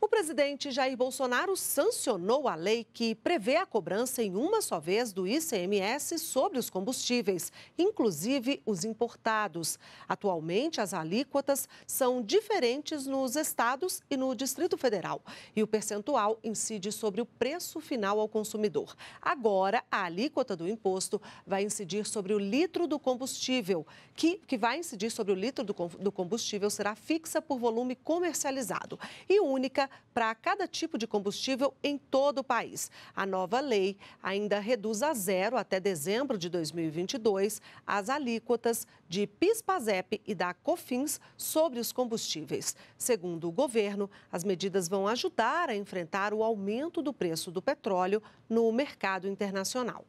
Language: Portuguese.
O presidente Jair Bolsonaro sancionou a lei que prevê a cobrança em uma só vez do ICMS sobre os combustíveis, inclusive os importados. Atualmente, as alíquotas são diferentes nos estados e no Distrito Federal, e o percentual incide sobre o preço final ao consumidor. Agora, a alíquota do imposto vai incidir sobre o litro do combustível, que, que vai incidir sobre o litro do, do combustível será fixa por volume comercializado e única para cada tipo de combustível em todo o país. A nova lei ainda reduz a zero até dezembro de 2022 as alíquotas de PIS/PASEP e da COFINS sobre os combustíveis. Segundo o governo, as medidas vão ajudar a enfrentar o aumento do preço do petróleo no mercado internacional.